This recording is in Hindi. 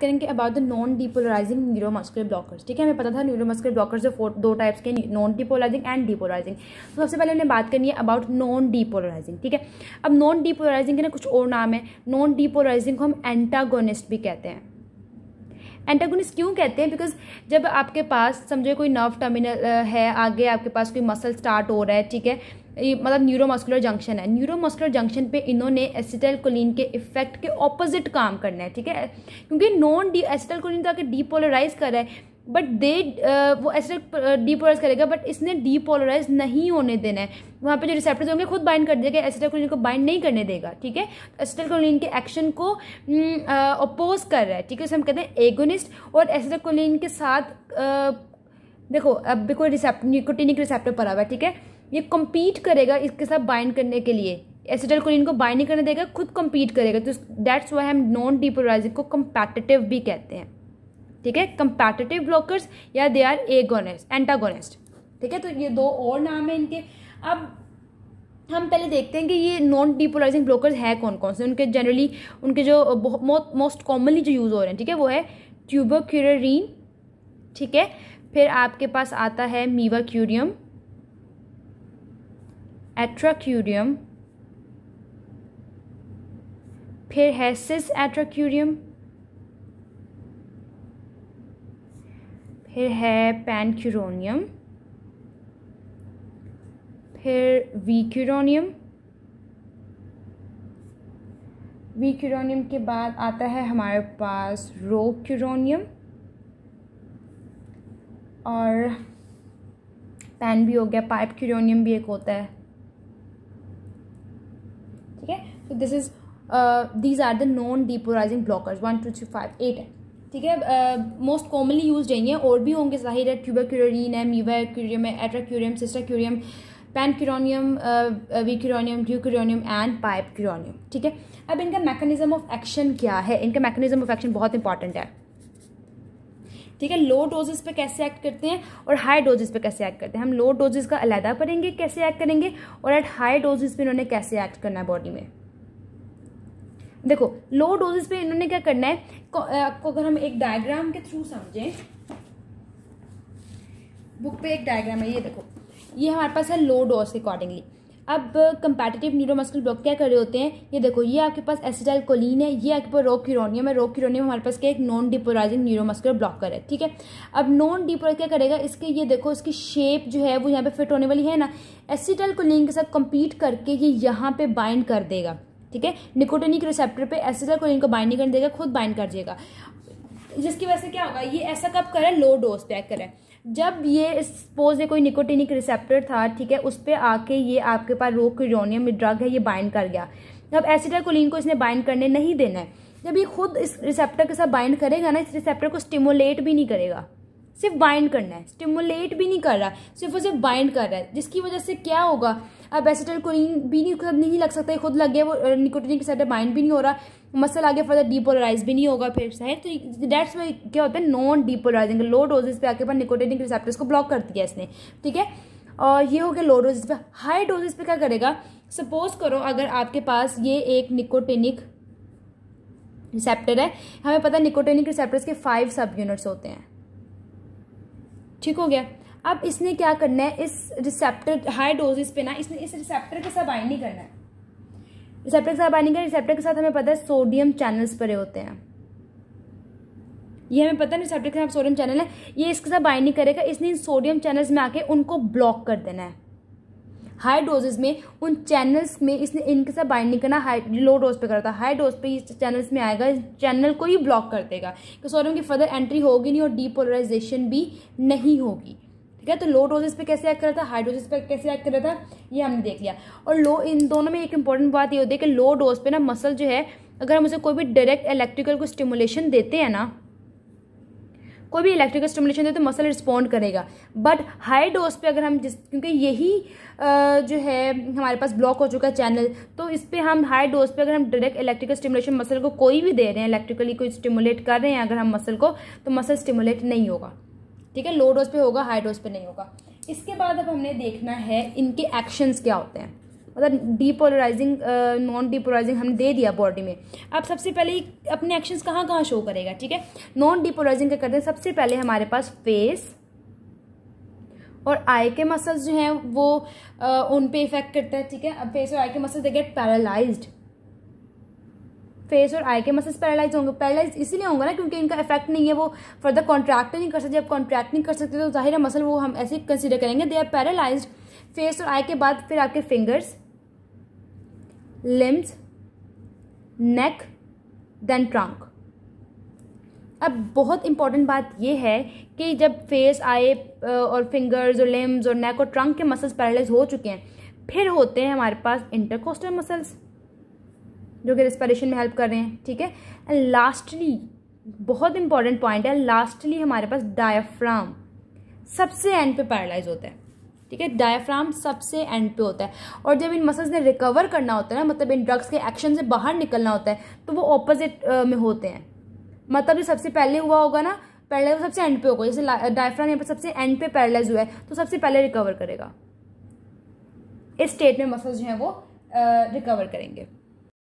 करेंगे about the non depolarising neuromuscular blockers ठीक है हमें पता था न्यूरोमस्कुलर ब्लॉकर्स जो दो टाइप्स के नॉन डिपोलराइजिंग एंड डिपोलराइजिंग तो सबसे पहले हमने बात करनी है अबाउट नॉन डिपोलराइजिंग ठीक है अब नॉन डिपोलराइजिंग के ना कुछ और नाम है नॉन डिपोलराइजिंग को हम एंटागोनिस्ट भी कहते हैं एंटागोनिस्ट क्यों कहते हैं बिकॉज जब आपके पास समझो कोई नर्व टर्मिनल है आगे आपके पास कोई मसल स्टार्ट हो रहा है ठीक है ये मतलब न्यूरोमस्कुलर जंक्शन है न्यूरोमस्कुलर जंक्शन पे इन्होंने कोलिन के इफेक्ट के ऑपोजिट काम करना है ठीक है क्योंकि नॉन डी एसिटाइलकोलिन तो आके डीपोलराइज कर रहा है बट दे uh, वो एसिड डीपोलराइज uh, करेगा बट इसने डीपोलराइज नहीं होने देना है वहाँ पे जो रिसेप्टर्स होंगे खुद बाइंड कर देगा एसिटाइलकोलिन को बाइंड नहीं करने देगा ठीक है एसिटाइलकोलिन के एक्शन को अपोज mm, uh, कर रहा है ठीक है उसे हम कहते हैं एगोनिस्ट और एसिटाइलकोलिन के साथ आ, देखो अब भी कोई रिसेप्ट निकोटिनिक रिसेप्टर पर आवा है ठीक है ये कम्पीट करेगा इसके साथ बाइंड करने के लिए एसिटल कोलिन को बाइंड नहीं करने देगा खुद कम्पीट करेगा तो डैट्स वाई हम नॉन डिपोलराइजिंग को कम्पैटेटिव भी कहते हैं ठीक है कम्पैटेटिव ब्लॉकर्स या दे आर एगोनेस्ट एंटागोनेस्ट ठीक है तो ये दो और नाम है इनके अब हम पहले देखते हैं कि ये नॉन डिपोलराइजिंग ब्लॉकर्स हैं कौन कौन से उनके जनरली उनके जो मोस्ट कॉमनली जो यूज़ हो रहे हैं ठीक है वो है ट्यूबोक्यूरिन ठीक है फिर आपके पास आता है मीवा क्यूरियम एट्राक्यूरियम फिर है सिस एट्राक्यूरियम फिर है पैनक्यूरोनियम फिर वीक्यूरोनियम वीक्यूरोनियम के बाद आता है हमारे पास रोक्यूरोनियम और पैन भी हो गया पाइप क्यूरोनियम भी एक होता है तो this is these are the non depolarising blockers one two three five eight है ठीक है मोस्ट कॉमनली यूज यही और भी होंगे जाहिर है ट्यूबाक्यूरिन है मीवा क्यूरियम है एट्राक्यूरियम सिस्टाक्यूरियम क्यूरोनियम ड्यू क्यूरोनियम एंड पाइप क्यूरोनियम ठीक है अब इनका मैकेनिज्म ऑफ एक्शन क्या है इनका मैकेनिज्म ऑफ एक्शन बहुत इंपॉर्टेंट है ठीक है लो डोजेस पे कैसे एक्ट करते हैं और हाई डोजेस पे कैसे एक्ट करते हैं हम लो डोजेस का अलहदा पढ़ेंगे कैसे एक्ट करेंगे और एट हाई डोजेस पे इन्होंने कैसे एक्ट करना है बॉडी में देखो लो डोजेज पे इन्होंने क्या करना है आपको अगर हम एक डायग्राम के थ्रू समझें बुक पे एक डायग्राम है ये देखो ये हमारे पास है लो डोज अकॉर्डिंगली अब कंपेटिटिव न्यूरोमस्कुलर ब्लॉक क्या कर रहे होते हैं ये देखो ये आपके पास एसिडाइल कोलिन है ये आपके पास रोक्यूरोनियम है रोक्यूरोनियम हमारे पास क्या एक नॉन डिपोराइजिंग न्यूरोमस्कुलर ब्लॉकर है ठीक है अब नॉन डिपोर क्या करेगा इसके ये देखो इसकी शेप जो है वो यहाँ पे फिट होने वाली है ना एसिडाइल कोलिन के साथ कम्पीट करके ये यहाँ पे बाइंड कर देगा ठीक है निकोटेनिक रिसेप्टर पे एसिटल कोलिन को नहीं करने देगा खुद बाइंड कर देगा जिसकी वजह से क्या होगा ये ऐसा कब करें लो डोज पैक करें जब ये सपोज ये कोई निकोटिनिक रिसेप्टर था ठीक है उस पर आके ये आपके पास रोक यूरोनियम ड्रग है ये बाइंड कर गया अब कोलिन को इसने बाइंड करने नहीं देना है जब ये खुद इस रिसेप्टर के साथ बाइंड करेगा ना इस रिसेप्टर को स्टिमुलेट भी नहीं करेगा सिर्फ बाइंड करना है स्टिमुलेट भी नहीं कर रहा सिर्फ उसे सिर्फ बाइंड कर रहा है जिसकी वजह से क्या होगा अब एसिटल कोलिन भी नहीं खुद नहीं लग सकता खुद लग गया वो निकोटिन के साथ बाइंड भी नहीं हो रहा मसल आगे फर्दर डीपोलराइज भी नहीं होगा फिर सही तो डेट्स में क्या होता है नॉन डीपोलराइजिंग लो डोजेस पे आके पर निकोटेनिक रिसेप्टर्स को ब्लॉक कर दिया इसने ठीक है और ये हो गया लो डोजेस पे हाई डोजेस पे क्या करेगा सपोज करो अगर आपके पास ये एक निकोटेनिक रिसेप्टर है हमें पता है निकोटेनिक रिसेप्टर्स के फाइव सब यूनिट्स होते हैं ठीक हो गया अब इसने क्या करना है इस रिसेप्टर हाई डोजेस पे ना इसने इस रिसेप्टर के साथ बाइंडिंग करना है रिसेप्टर के साथ बाइंडिंग करना रिसेप्टर के साथ हमें पता है सोडियम चैनल्स परे होते हैं ये हमें पता है रिसेप्टर के साथ सोडियम चैनल है ये इसके साथ बाइंडिंग करेगा इसने इन सोडियम चैनल्स में आके उनको ब्लॉक कर देना है हाई डोजेज में उन चैनल्स में इसने इनके साथ बाइंडिंग करना हाई लो डोज पे करता हाई डोज पे इस चैनल्स में आएगा इस चैनल को ही ब्लॉक कर देगा कि सोडियम की फर्दर एंट्री होगी नहीं और डीपोलराइजेशन भी नहीं होगी ठीक है तो लो डोजेस पे कैसे एक्ट कर रहा था हाई डोजेस पे कैसे एक्ट कर रहा था ये हमने देख लिया और लो इन दोनों में एक इंपॉर्टेंट बात ये होती है कि लो डोज पे ना मसल जो है अगर हम उसे कोई भी डायरेक्ट इलेक्ट्रिकल को स्टिमुलेशन देते हैं ना कोई भी इलेक्ट्रिकल स्टिमुलेशन दे तो मसल रिस्पॉन्ड करेगा बट हाई डोज पे अगर हम जिस क्योंकि यही जो है हमारे पास ब्लॉक हो चुका है चैनल तो इस पर हम हाई डोज पे अगर हम डायरेक्ट इलेक्ट्रिकल स्टिमुलेशन मसल को कोई भी दे रहे हैं इलेक्ट्रिकली कोई स्टिमुलेट कर रहे हैं अगर हम मसल को तो मसल स्टिमुलेट नहीं होगा ठीक है लो डोज पे होगा हाई डोज पे नहीं होगा इसके बाद अब हमने देखना है इनके एक्शंस क्या होते हैं मतलब डीपोलराइजिंग नॉन डीपोलराइजिंग हमने दे दिया बॉडी में अब सबसे पहले अपने एक्शंस कहाँ कहाँ शो करेगा ठीक है नॉन डीपोलराइजिंग का करते हैं सबसे पहले हमारे पास फेस और आई के मसल्स जो हैं वो आ, uh, उन पे इफेक्ट करता है ठीक है अब फेस और आई के muscles they get paralysed face और आई के मसल्स पैरालाइज होंगे पैरालाइज इसलिए होंगे ना क्योंकि इनका इफेक्ट नहीं है वो फर्दर कॉन्ट्रैक्ट नहीं कर सकते जब कॉन्ट्रैक्ट नहीं कर सकते तो जाहिर है मसल वो हम ऐसे कंसिडर करेंगे दे आर पैरालाइज फेस और आई के बाद फिर आपके fingers limbs, neck, then trunk. अब बहुत इंपॉर्टेंट बात यह है कि जब फेस आए और फिंगर्स और लिम्स और नेक और ट्रंक के मसल्स पैरालाइज हो चुके हैं फिर होते हैं हमारे पास इंटरकोस्टल मसल्स जो कि रेस्पिरेशन में हेल्प कर रहे हैं ठीक है एंड लास्टली बहुत इंपॉर्टेंट पॉइंट है लास्टली हमारे पास डायाफ्राम सबसे एंड पे पैरालाइज होता है ठीक है डायफ्राम सबसे एंड पे होता है और जब इन मसल्स ने रिकवर करना होता है ना मतलब इन ड्रग्स के एक्शन से बाहर निकलना होता है तो वो ऑपोजिट में होते हैं मतलब जो सबसे पहले हुआ होगा ना पहले वो सबसे एंड पे होगा जैसे डायफ्राम यहाँ पर सबसे एंड पे पैरलाइज हुआ है तो सबसे पहले रिकवर करेगा इस स्टेट में मसल्स जो हैं वो रिकवर करेंगे